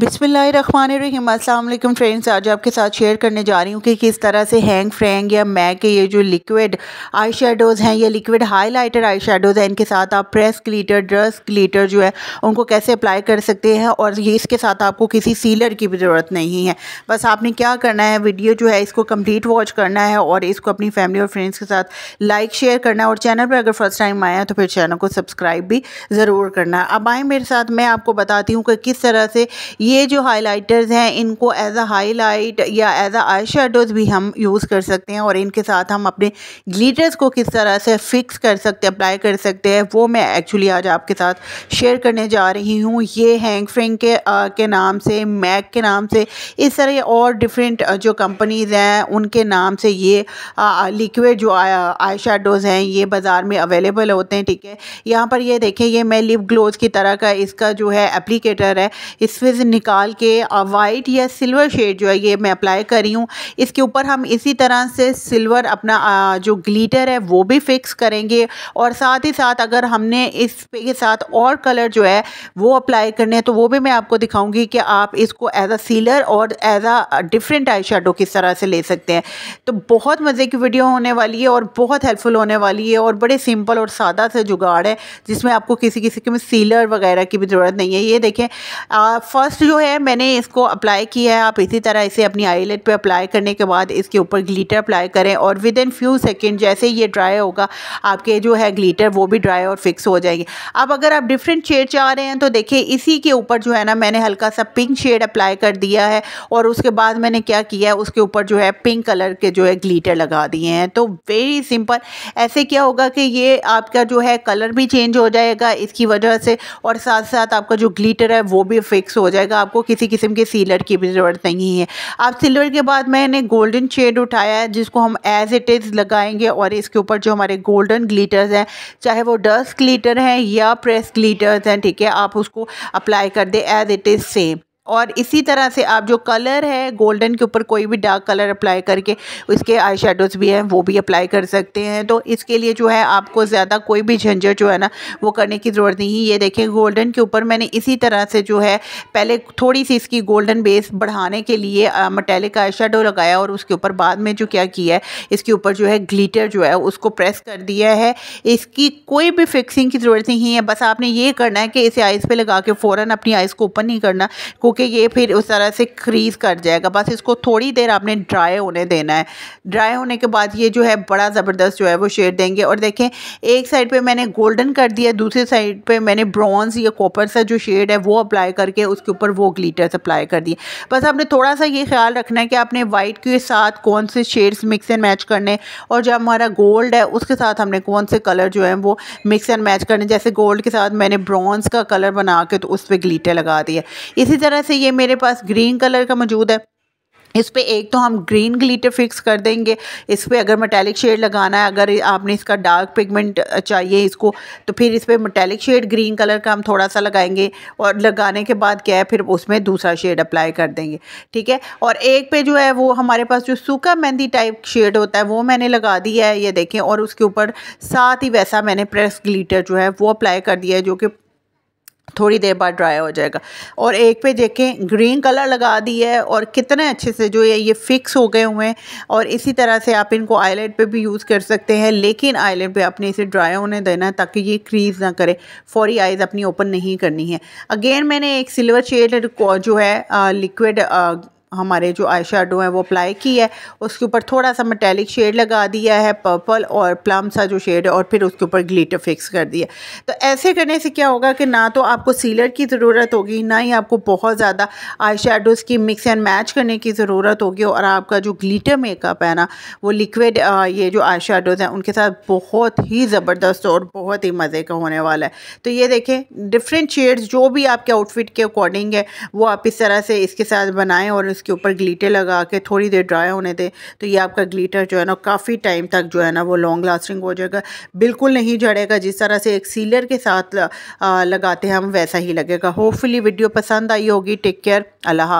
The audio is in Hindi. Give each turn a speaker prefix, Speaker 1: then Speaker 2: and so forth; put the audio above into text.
Speaker 1: बिसमीम् अल्लाम फ्रेंड्स आज आपके साथ शेयर करने जा रही हूँ कि किस तरह से हैंग फ्रेंग या मैक के ये जो लिक्विड आई शेडोज़ हैं या लिक्विड हाइलाइटर आई शेडोज़ हैं इनके साथ आप प्रेस ग्लीटर ड्रस ग्लीटर जो है उनको कैसे अप्लाई कर सकते हैं और ये इसके साथ आपको किसी सीलर की भी ज़रूरत नहीं है बस आपने क्या करना है वीडियो जो है इसको कम्प्लीट वॉच करना है और इसको अपनी फैमिली और फ्रेंड्स के साथ लाइक शेयर करना है और चैनल पर अगर फर्स्ट टाइम आया तो फिर चैनल को सब्सक्राइब भी ज़रूर करना है अब आए मेरे साथ मैं आपको बताती हूँ कि किस तरह से ये ये जो हाइलाइटर्स हैं इनको एज अ हाईलाइट या एज अ आई शेडोज़ भी हम यूज़ कर सकते हैं और इनके साथ हम अपने ग्लीटर्स को किस तरह से फ़िक्स कर सकते हैं अप्लाई कर सकते हैं वो मैं एक्चुअली आज आपके साथ शेयर करने जा रही हूँ ये हैंग फ्रेंग के आ, के नाम से मैक के नाम से इस तरह और डिफरेंट जो कंपनीज़ हैं उनके नाम से ये लिक्विड जो आई शेडोज़ हैं ये बाज़ार में अवेलेबल होते हैं ठीक है यहाँ पर ये देखें ये मैं लिप ग्लोज की तरह का इसका जो है एप्लीकेटर है इसमें से निकाल के वाइट या सिल्वर शेड जो है ये मैं अप्लाई कर रही हूँ इसके ऊपर हम इसी तरह से सिल्वर अपना जो ग्लीटर है वो भी फिक्स करेंगे और साथ ही साथ अगर हमने इस के साथ और कलर जो है वो अप्लाई करने हैं तो वो भी मैं आपको दिखाऊंगी कि आप इसको एज अ सीलर और as a different eye shadow किस तरह से ले सकते हैं तो बहुत मज़े की वीडियो होने वाली है और बहुत हेल्पफुल होने वाली है और बड़े सिंपल और सादा से जुगाड़ है जिसमें आपको किसी किसी के में सीलर वगैरह की भी ज़रूरत नहीं है ये देखें फ़र्स्ट नेक्स्ट जो है मैंने इसको अप्लाई किया है आप इसी तरह इसे अपनी आईलेट पे अप्लाई करने के बाद इसके ऊपर ग्लीटर अप्लाई करें और विद इन फ्यू सेकेंड जैसे ये ड्राई होगा आपके जो है ग्लीटर वो भी ड्राई और फिक्स हो जाएगी अब अगर आप डिफरेंट शेड चाह रहे हैं तो देखिए इसी के ऊपर जो है ना मैंने हल्का सा पिंक शेड अप्लाई कर दिया है और उसके बाद मैंने क्या किया है उसके ऊपर जो है पिंक कलर के जो है ग्लीटर लगा दिए हैं तो वेरी सिंपल ऐसे क्या होगा कि ये आपका जो है कलर भी चेंज हो जाएगा इसकी वजह से और साथ साथ आपका जो ग्लीटर है वो भी फिक्स हो जाएगा जाएगा आपको किसी किस्म के सीलर की भी ज़रूरत नहीं है अब सिल्वर के बाद मैंने गोल्डन शेड उठाया है जिसको हम एज इट इज़ लगाएंगे और इसके ऊपर जो हमारे गोल्डन ग्लीटर्स हैं चाहे वो डस्ट ग्लीटर हैं या प्रेस ग्लीटर्स हैं ठीक है आप उसको अप्लाई कर दें एज इट इज़ सेम और इसी तरह से आप जो कलर है गोल्डन के ऊपर कोई भी डार्क कलर अप्लाई करके उसके आई शेडोज़ भी हैं वो भी अप्लाई कर सकते हैं तो इसके लिए जो है आपको ज़्यादा कोई भी झंझट जो है ना वो करने की ज़रूरत नहीं ये देखें गोल्डन के ऊपर मैंने इसी तरह से जो है पहले थोड़ी सी इसकी गोल्डन बेस बढ़ाने के लिए मटेलिक आई शेडो लगाया और उसके ऊपर बाद में जो क्या किया है इसके ऊपर जो है ग्लीटर जो है उसको प्रेस कर दिया है इसकी कोई भी फिक्सिंग की ज़रूरत नहीं है बस आपने ये करना है कि इसे आइस पर लगा के फ़ौर अपनी आइस को ओपन नहीं करना ओके ये फिर उस तरह से क्रीज कर जाएगा बस इसको थोड़ी देर आपने ड्राई होने देना है ड्राई होने के बाद ये जो है बड़ा ज़बरदस्त जो है वो शेड देंगे और देखें एक साइड पे मैंने गोल्डन कर दिया दूसरी साइड पे मैंने ब्रॉन्ज या कॉपर सा जो शेड है वो अप्लाई करके उसके ऊपर वो ग्लीटर्स अप्लाई कर दिए बस आपने थोड़ा सा ये ख्याल रखना है कि आपने वाइट के साथ कौन से शेड्स मिक्स एंड मैच करने और जो हमारा गोल्ड है उसके साथ हमने कौन से कलर जो है वो मिक्स एंड मैच करने जैसे गोल्ड के साथ मैंने ब्रॉन्ज का कलर बना के तो उस पर ग्लीटर लगा दिया इसी तरह तरह से ये मेरे पास ग्रीन कलर का मौजूद है इस पर एक तो हम ग्रीन ग्लीटर फिक्स कर देंगे इस पर अगर मेटेलिक शेड लगाना है अगर आपने इसका डार्क पिगमेंट चाहिए इसको तो फिर इस पर मेटेलिक शेड ग्रीन कलर का हम थोड़ा सा लगाएंगे और लगाने के बाद क्या है फिर उसमें दूसरा शेड अप्लाई कर देंगे ठीक है और एक पे जो है वो हमारे पास जो सूखा मेहंदी टाइप शेड होता है वो मैंने लगा दिया है ये देखें और उसके ऊपर साथ ही वैसा मैंने प्रेस ग्लीटर जो है वो अप्लाई कर दिया है जो कि थोड़ी देर बाद ड्राई हो जाएगा और एक पे देखें ग्रीन कलर लगा दी है और कितने अच्छे से जो है ये फिक्स हो गए हुए हैं और इसी तरह से आप इनको आईलेट पे भी यूज़ कर सकते हैं लेकिन आईलेट पे आपने इसे ड्राई होने देना है ताकि ये क्रीज ना करे फौरी आइज़ अपनी ओपन नहीं करनी है अगेन मैंने एक सिल्वर शेड जो है लिक्विड हमारे जो आई शेडो हैं वो अप्लाई की है उसके ऊपर थोड़ा सा मेटेलिक शेड लगा दिया है पर्पल और प्लम सा जो शेड है और फिर उसके ऊपर ग्लिटर फिक्स कर दिया तो ऐसे करने से क्या होगा कि ना तो आपको सीलर की ज़रूरत होगी ना ही आपको बहुत ज़्यादा आई शेडोज़ की मिक्स एंड मैच करने की ज़रूरत होगी और आपका जो ग्लीटर मेकअप है ना वो लिक्विड ये जो आई शेडोज़ हैं उनके साथ बहुत ही ज़बरदस्त और बहुत ही मज़े का होने वाला है तो ये देखें डिफरेंट शेड्स जो भी आपके आउटफिट के अकॉर्डिंग है वो आप इस तरह से इसके साथ बनाएँ और इसके ऊपर ग्लीटे लगा के थोड़ी देर ड्राई होने दें तो ये आपका ग्लीटर जो है ना काफ़ी टाइम तक जो है ना वो लॉन्ग लास्टिंग हो जाएगा बिल्कुल नहीं जड़ेगा जिस तरह से एक सीलर के साथ लगाते हैं हम वैसा ही लगेगा होपफुली वीडियो पसंद आई होगी टेक केयर अल्लाह